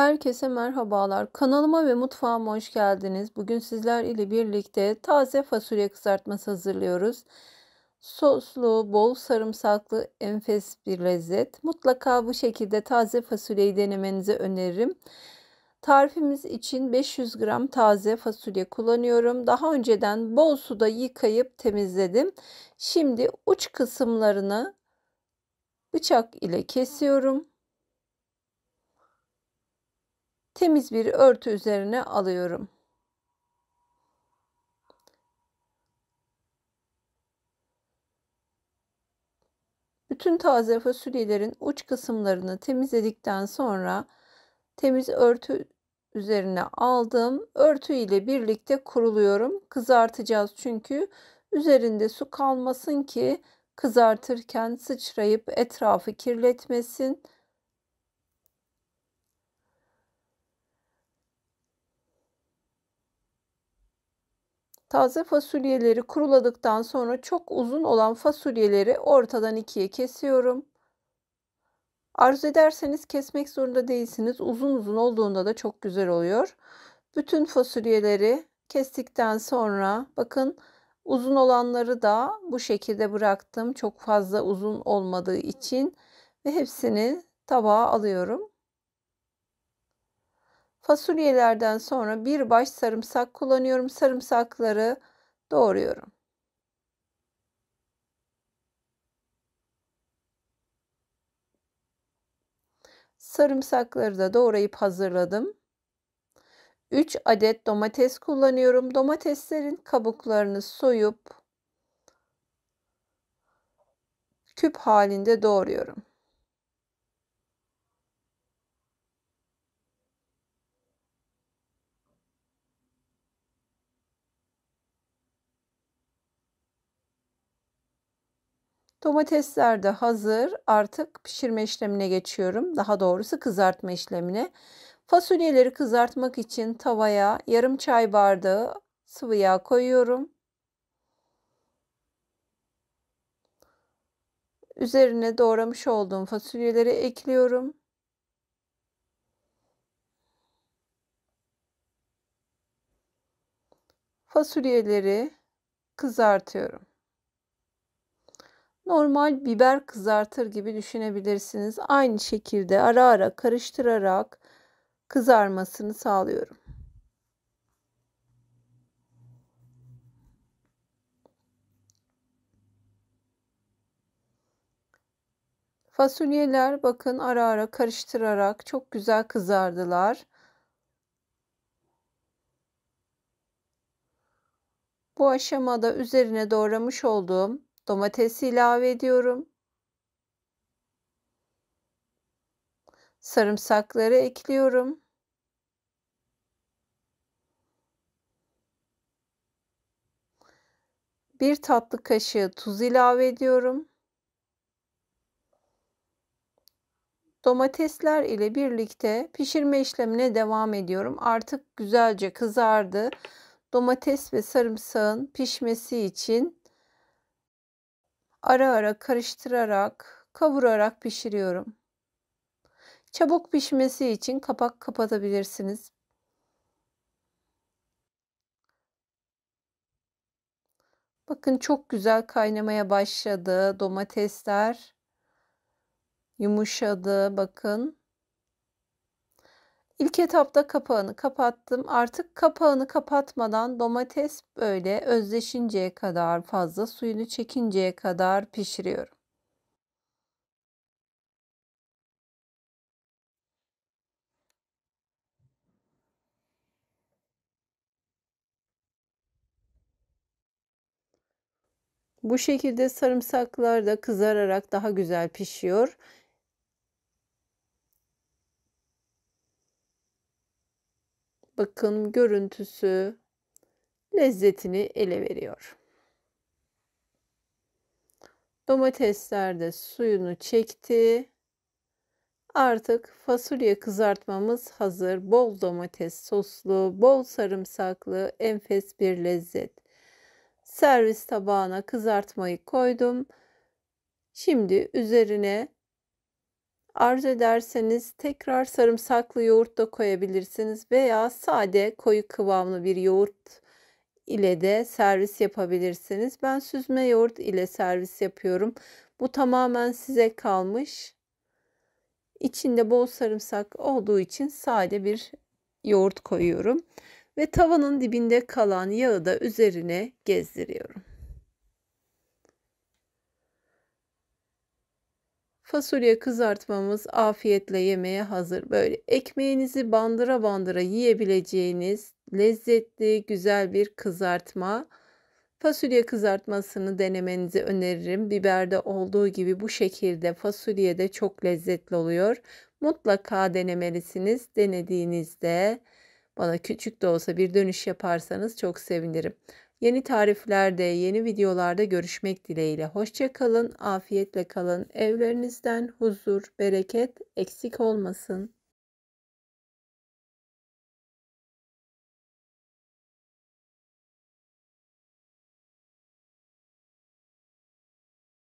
Herkese merhabalar. Kanalıma ve mutfağıma hoş geldiniz. Bugün sizler ile birlikte taze fasulye kızartması hazırlıyoruz. Soslu, bol sarımsaklı, enfes bir lezzet. Mutlaka bu şekilde taze fasulyeyi denemenizi öneririm. Tarifimiz için 500 gram taze fasulye kullanıyorum. Daha önceden bol suda yıkayıp temizledim. Şimdi uç kısımlarını bıçak ile kesiyorum. temiz bir örtü üzerine alıyorum. Bütün taze fasulyelerin uç kısımlarını temizledikten sonra temiz örtü üzerine aldım. Örtü ile birlikte kuruluyorum. Kızartacağız çünkü üzerinde su kalmasın ki kızartırken sıçrayıp etrafı kirletmesin. Taze fasulyeleri kuruladıktan sonra çok uzun olan fasulyeleri ortadan ikiye kesiyorum. Arzu ederseniz kesmek zorunda değilsiniz. Uzun uzun olduğunda da çok güzel oluyor. Bütün fasulyeleri kestikten sonra bakın uzun olanları da bu şekilde bıraktım. Çok fazla uzun olmadığı için ve hepsini tabağa alıyorum. Fasulyelerden sonra bir baş sarımsak kullanıyorum. Sarımsakları doğruyorum. Sarımsakları da doğrayıp hazırladım. 3 adet domates kullanıyorum. Domateslerin kabuklarını soyup küp halinde doğruyorum. Domatesler de hazır. Artık pişirme işlemine geçiyorum. Daha doğrusu kızartma işlemine. Fasulyeleri kızartmak için tavaya yarım çay bardağı sıvı yağ koyuyorum. Üzerine doğramış olduğum fasulyeleri ekliyorum. Fasulyeleri kızartıyorum normal biber kızartır gibi düşünebilirsiniz. Aynı şekilde ara ara karıştırarak kızarmasını sağlıyorum. Fasulyeler bakın ara ara karıştırarak çok güzel kızardılar. Bu aşamada üzerine doğramış olduğum Domatesi ilave ediyorum. Sarımsakları ekliyorum. Bir tatlı kaşığı tuz ilave ediyorum. Domatesler ile birlikte pişirme işlemine devam ediyorum. Artık güzelce kızardı. Domates ve sarımsağın pişmesi için ara ara karıştırarak, kavurarak pişiriyorum. Çabuk pişmesi için kapak kapatabilirsiniz. Bakın çok güzel kaynamaya başladı. Domatesler yumuşadı. Bakın. İlk etapta kapağını kapattım. Artık kapağını kapatmadan domates böyle özleşinceye kadar fazla suyunu çekinceye kadar pişiriyorum. Bu şekilde sarımsaklar da kızararak daha güzel pişiyor. Bakın görüntüsü lezzetini ele veriyor. Domatesler de suyunu çekti. Artık fasulye kızartmamız hazır. Bol domates soslu, bol sarımsaklı, enfes bir lezzet. Servis tabağına kızartmayı koydum. Şimdi üzerine Arzu ederseniz tekrar sarımsaklı yoğurt da koyabilirsiniz veya sade koyu kıvamlı bir yoğurt ile de servis yapabilirsiniz. Ben süzme yoğurt ile servis yapıyorum. Bu tamamen size kalmış. İçinde bol sarımsak olduğu için sade bir yoğurt koyuyorum ve tavanın dibinde kalan yağı da üzerine gezdiriyorum. Fasulye kızartmamız afiyetle yemeye hazır. Böyle ekmeğinizi bandıra bandıra yiyebileceğiniz lezzetli güzel bir kızartma. Fasulye kızartmasını denemenizi öneririm. Biberde olduğu gibi bu şekilde fasulye de çok lezzetli oluyor. Mutlaka denemelisiniz. Denediğinizde bana küçük de olsa bir dönüş yaparsanız çok sevinirim. Yeni tariflerde, yeni videolarda görüşmek dileğiyle. Hoşçakalın, afiyetle kalın. Evlerinizden huzur, bereket eksik olmasın.